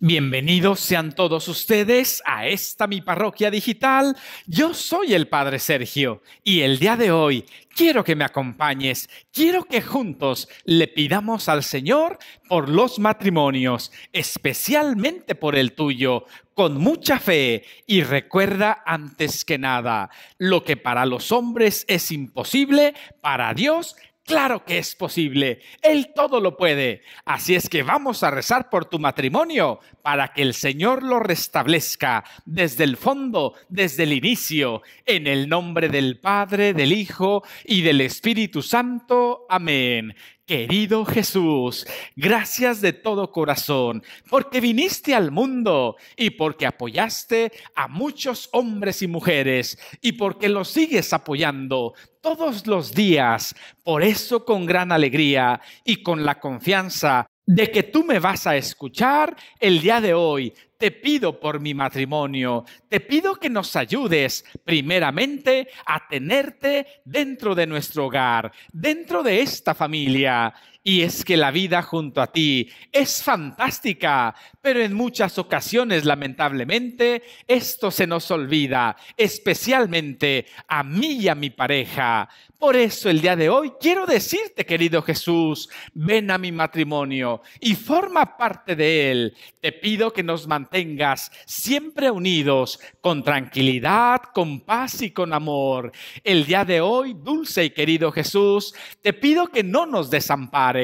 Bienvenidos sean todos ustedes a esta mi parroquia digital. Yo soy el Padre Sergio y el día de hoy quiero que me acompañes, quiero que juntos le pidamos al Señor por los matrimonios, especialmente por el tuyo, con mucha fe y recuerda antes que nada, lo que para los hombres es imposible, para Dios Claro que es posible. Él todo lo puede. Así es que vamos a rezar por tu matrimonio para que el Señor lo restablezca desde el fondo, desde el inicio, en el nombre del Padre, del Hijo y del Espíritu Santo. Amén. Querido Jesús, gracias de todo corazón, porque viniste al mundo y porque apoyaste a muchos hombres y mujeres y porque los sigues apoyando todos los días. Por eso con gran alegría y con la confianza de que tú me vas a escuchar el día de hoy te pido por mi matrimonio, te pido que nos ayudes primeramente a tenerte dentro de nuestro hogar, dentro de esta familia, y es que la vida junto a ti es fantástica, pero en muchas ocasiones, lamentablemente, esto se nos olvida, especialmente a mí y a mi pareja. Por eso el día de hoy quiero decirte, querido Jesús, ven a mi matrimonio y forma parte de él. Te pido que nos mantengas siempre unidos, con tranquilidad, con paz y con amor. El día de hoy, dulce y querido Jesús, te pido que no nos desampares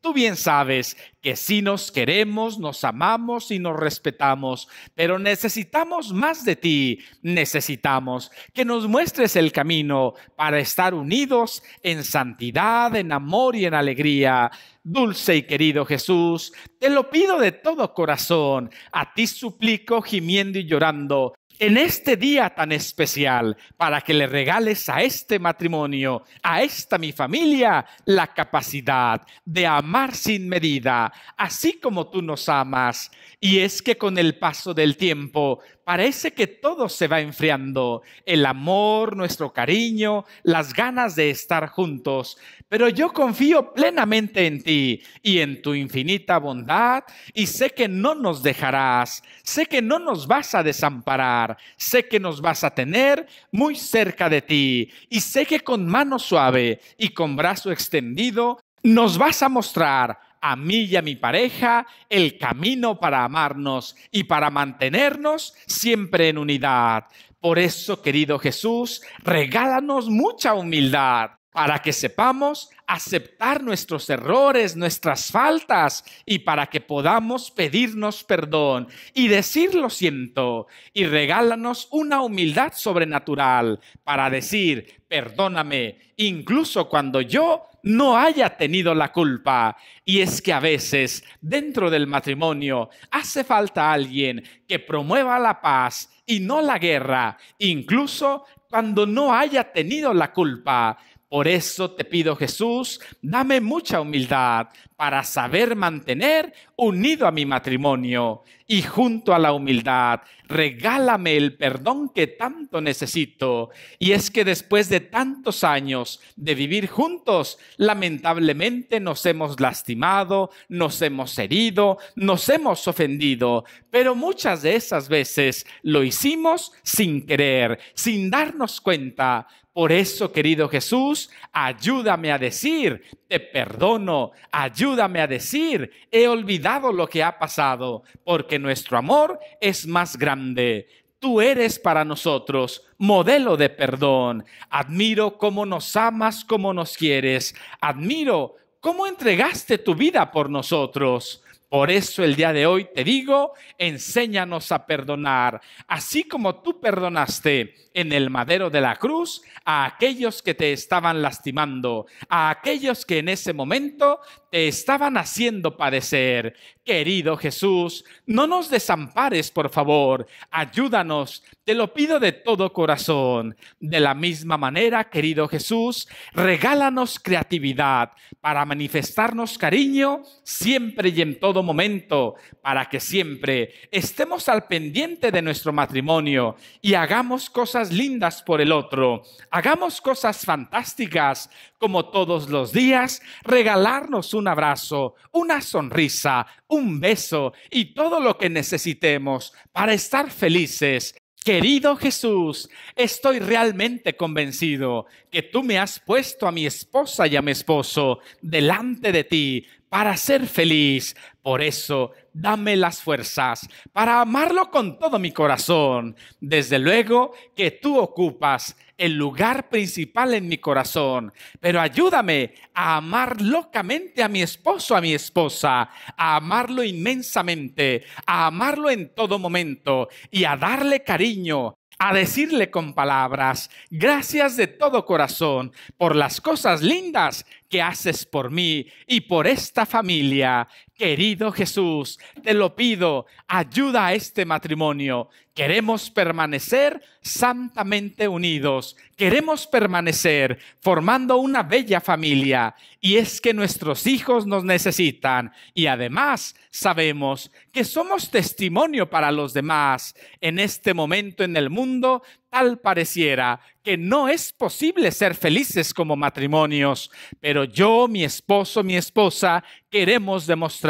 Tú bien sabes que si nos queremos, nos amamos y nos respetamos, pero necesitamos más de ti. Necesitamos que nos muestres el camino para estar unidos en santidad, en amor y en alegría. Dulce y querido Jesús, te lo pido de todo corazón. A ti suplico gimiendo y llorando en este día tan especial para que le regales a este matrimonio, a esta mi familia, la capacidad de amar sin medida, así como tú nos amas. Y es que con el paso del tiempo parece que todo se va enfriando, el amor, nuestro cariño, las ganas de estar juntos, pero yo confío plenamente en ti y en tu infinita bondad y sé que no nos dejarás, sé que no nos vas a desamparar, sé que nos vas a tener muy cerca de ti y sé que con mano suave y con brazo extendido nos vas a mostrar a mí y a mi pareja el camino para amarnos y para mantenernos siempre en unidad. Por eso, querido Jesús, regálanos mucha humildad para que sepamos aceptar nuestros errores, nuestras faltas, y para que podamos pedirnos perdón y decir lo siento, y regálanos una humildad sobrenatural para decir, perdóname, incluso cuando yo no haya tenido la culpa. Y es que a veces dentro del matrimonio hace falta alguien que promueva la paz y no la guerra, incluso cuando no haya tenido la culpa. Por eso te pido, Jesús, dame mucha humildad para saber mantener unido a mi matrimonio y junto a la humildad, regálame el perdón que tanto necesito. Y es que después de tantos años de vivir juntos, lamentablemente nos hemos lastimado, nos hemos herido, nos hemos ofendido, pero muchas de esas veces lo hicimos sin querer, sin darnos cuenta. Por eso, querido Jesús, ayúdame a decir, te perdono, ayúdame a decir, he olvidado lo que ha pasado, porque nuestro amor es más grande. Tú eres para nosotros modelo de perdón. Admiro cómo nos amas, cómo nos quieres. Admiro cómo entregaste tu vida por nosotros. Por eso el día de hoy te digo, enséñanos a perdonar, así como tú perdonaste en el madero de la cruz a aquellos que te estaban lastimando, a aquellos que en ese momento te estaban haciendo padecer. Querido Jesús, no nos desampares, por favor, ayúdanos, te lo pido de todo corazón. De la misma manera, querido Jesús, regálanos creatividad para manifestarnos cariño siempre y en todo momento, para que siempre estemos al pendiente de nuestro matrimonio y hagamos cosas lindas por el otro, hagamos cosas fantásticas como todos los días, regalarnos un abrazo, una sonrisa, un beso y todo lo que necesitemos para estar felices Querido Jesús, estoy realmente convencido que tú me has puesto a mi esposa y a mi esposo delante de ti para ser feliz. Por eso, dame las fuerzas para amarlo con todo mi corazón. Desde luego que tú ocupas el lugar principal en mi corazón, pero ayúdame a amar locamente a mi esposo, a mi esposa, a amarlo inmensamente, a amarlo en todo momento y a darle cariño, a decirle con palabras, gracias de todo corazón por las cosas lindas que haces por mí y por esta familia Querido Jesús, te lo pido, ayuda a este matrimonio. Queremos permanecer santamente unidos, queremos permanecer formando una bella familia y es que nuestros hijos nos necesitan y además sabemos que somos testimonio para los demás. En este momento en el mundo tal pareciera que no es posible ser felices como matrimonios, pero yo, mi esposo, mi esposa, queremos demostrar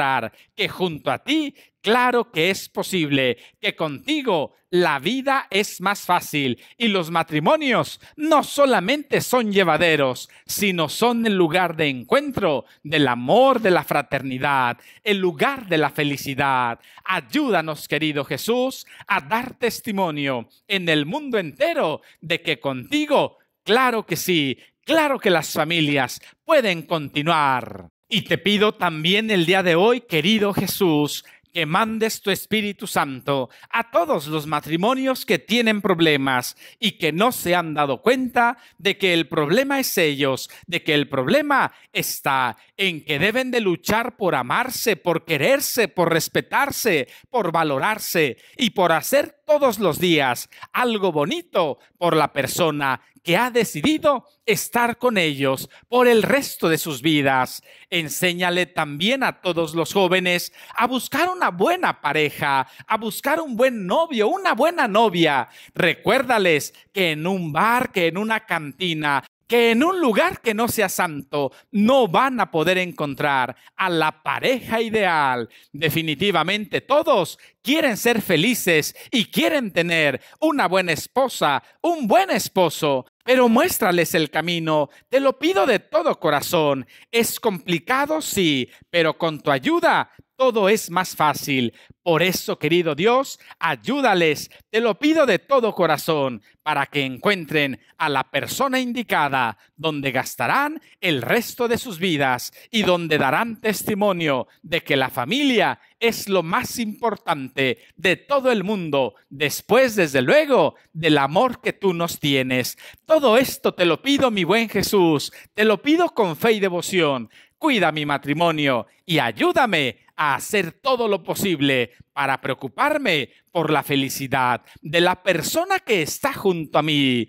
que junto a ti, claro que es posible, que contigo la vida es más fácil y los matrimonios no solamente son llevaderos, sino son el lugar de encuentro del amor, de la fraternidad, el lugar de la felicidad. Ayúdanos, querido Jesús, a dar testimonio en el mundo entero de que contigo, claro que sí, claro que las familias pueden continuar y te pido también el día de hoy, querido Jesús, que mandes tu Espíritu Santo a todos los matrimonios que tienen problemas y que no se han dado cuenta de que el problema es ellos, de que el problema está en que deben de luchar por amarse, por quererse, por respetarse, por valorarse y por hacer todos los días algo bonito por la persona que ha decidido estar con ellos por el resto de sus vidas. Enséñale también a todos los jóvenes a buscar una buena pareja, a buscar un buen novio, una buena novia. Recuérdales que en un bar, que en una cantina, que en un lugar que no sea santo no van a poder encontrar a la pareja ideal. Definitivamente todos quieren ser felices y quieren tener una buena esposa, un buen esposo, pero muéstrales el camino. Te lo pido de todo corazón. Es complicado, sí, pero con tu ayuda todo es más fácil. Por eso, querido Dios, ayúdales, te lo pido de todo corazón, para que encuentren a la persona indicada donde gastarán el resto de sus vidas y donde darán testimonio de que la familia es lo más importante de todo el mundo, después, desde luego, del amor que tú nos tienes. Todo esto te lo pido, mi buen Jesús, te lo pido con fe y devoción. Cuida mi matrimonio y ayúdame a hacer todo lo posible para preocuparme por la felicidad de la persona que está junto a mí,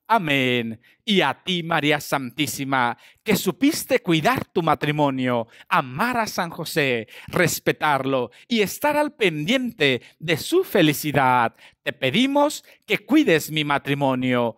Amén. Y a ti, María Santísima, que supiste cuidar tu matrimonio, amar a San José, respetarlo y estar al pendiente de su felicidad, te pedimos que cuides mi matrimonio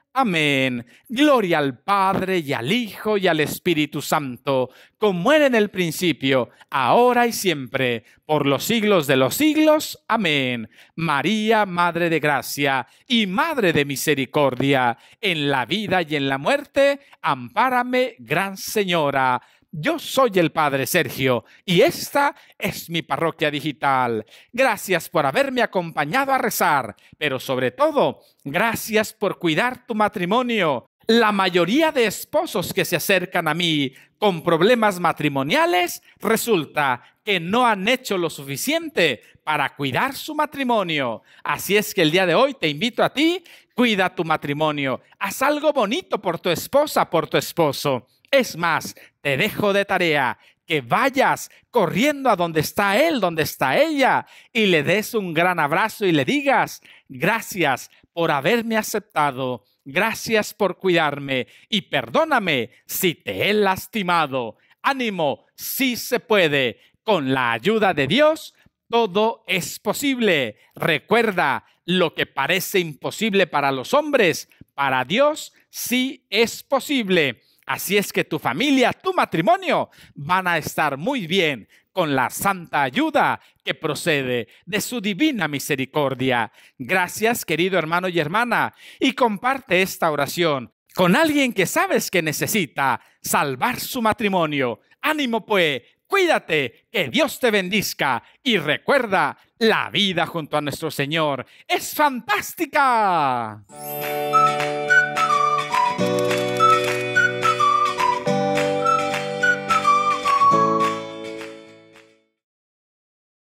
Amén. Gloria al Padre y al Hijo y al Espíritu Santo, como era en el principio, ahora y siempre, por los siglos de los siglos. Amén. María, Madre de Gracia y Madre de Misericordia, en la vida y en la muerte, ampárame, Gran Señora. Yo soy el Padre Sergio y esta es mi parroquia digital. Gracias por haberme acompañado a rezar, pero sobre todo, gracias por cuidar tu matrimonio. La mayoría de esposos que se acercan a mí con problemas matrimoniales resulta que no han hecho lo suficiente para cuidar su matrimonio. Así es que el día de hoy te invito a ti, cuida tu matrimonio, haz algo bonito por tu esposa, por tu esposo. Es más, te dejo de tarea que vayas corriendo a donde está él, donde está ella, y le des un gran abrazo y le digas, gracias por haberme aceptado, gracias por cuidarme y perdóname si te he lastimado. Ánimo, sí se puede. Con la ayuda de Dios, todo es posible. Recuerda, lo que parece imposible para los hombres, para Dios sí es posible. Así es que tu familia, tu matrimonio van a estar muy bien con la santa ayuda que procede de su divina misericordia. Gracias, querido hermano y hermana, y comparte esta oración con alguien que sabes que necesita salvar su matrimonio. Ánimo pues, cuídate, que Dios te bendizca y recuerda, la vida junto a nuestro Señor es fantástica.